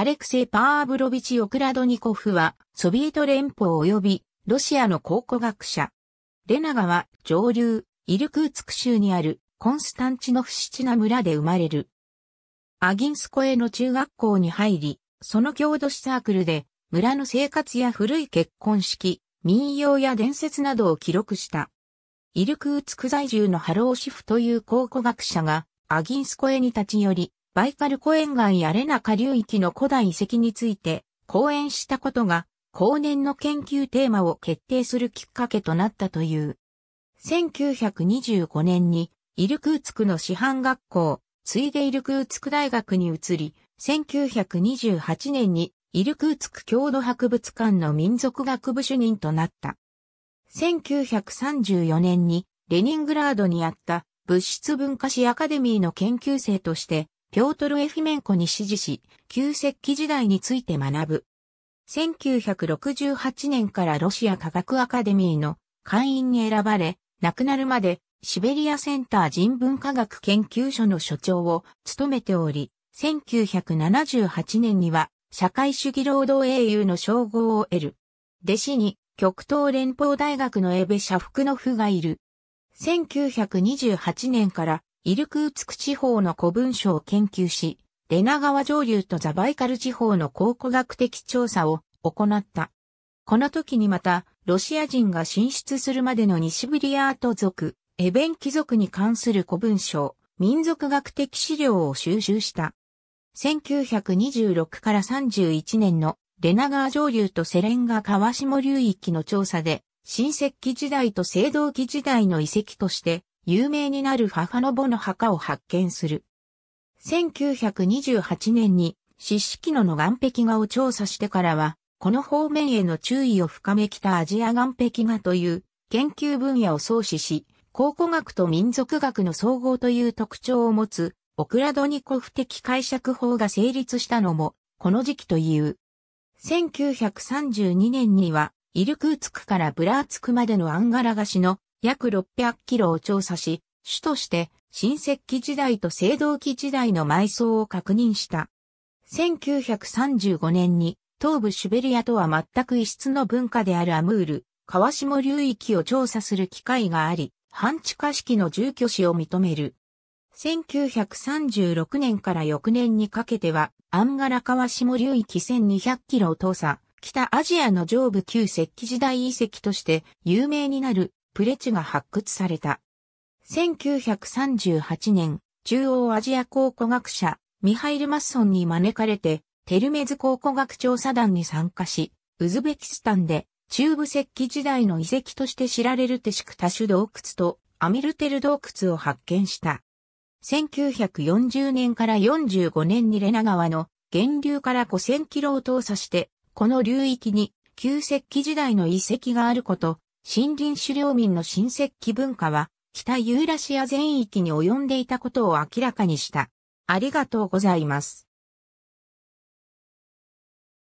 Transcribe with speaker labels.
Speaker 1: アレクセイ・パーブロビチ・オクラドニコフは、ソビエト連邦及び、ロシアの考古学者。レナは、上流、イルクーツク州にある、コンスタンチノフシチナ村で生まれる。アギンスコへの中学校に入り、その郷土史サークルで、村の生活や古い結婚式、民謡や伝説などを記録した。イルクーツク在住のハローシフという考古学者が、アギンスコエに立ち寄り、バイカル湖沿岸やレナ下流域の古代遺跡について講演したことが後年の研究テーマを決定するきっかけとなったという。1925年にイルクーツクの師範学校、ついでイルクーツク大学に移り、1928年にイルクーツク郷土博物館の民族学部主任となった。1934年にレニングラードにあった物質文化史アカデミーの研究生としてピョートル・エフィメンコに支持し、旧石器時代について学ぶ。1968年からロシア科学アカデミーの会員に選ばれ、亡くなるまでシベリアセンター人文科学研究所の所長を務めており、1978年には社会主義労働英雄の称号を得る。弟子に極東連邦大学のエベ社福の夫がいる。1928年からイルクーツク地方の古文書を研究し、レナ川上流とザバイカル地方の考古学的調査を行った。この時にまた、ロシア人が進出するまでの西ブリアート族、エベン貴族に関する古文書、民族学的資料を収集した。1926から31年のレナ川上流とセレンガ川下流域の調査で、新石器時代と青銅器時代の遺跡として有名になる母の母の墓を発見する。1928年に、四式野の岸壁画を調査してからは、この方面への注意を深めきたアジア岸壁画という研究分野を創始し、考古学と民族学の総合という特徴を持つ、オクラドニコフ的解釈法が成立したのも、この時期という。1932年には、イルクーツクからブラーツクまでのアンガラ菓子の約600キロを調査し、主として新石器時代と青銅器時代の埋葬を確認した。1935年に東部シュベリアとは全く異質の文化であるアムール、川下流域を調査する機会があり、半地下式の住居史を認める。1936年から翌年にかけては、アンガラ川下流域1200キロを通さ、北アジアの上部旧石器時代遺跡として有名になるプレチが発掘された。1938年、中央アジア考古学者、ミハイル・マッソンに招かれて、テルメズ考古学調査団に参加し、ウズベキスタンで中部石器時代の遺跡として知られるテシクタシュ洞窟とアミルテル洞窟を発見した。1940年から45年にレナ川の源流から5000キロを投査して、この流域に旧石器時代の遺跡があること森林狩猟民の新石器文化は、北ユーラシア全域に及んでいたことを明らかにした。ありがとうございます。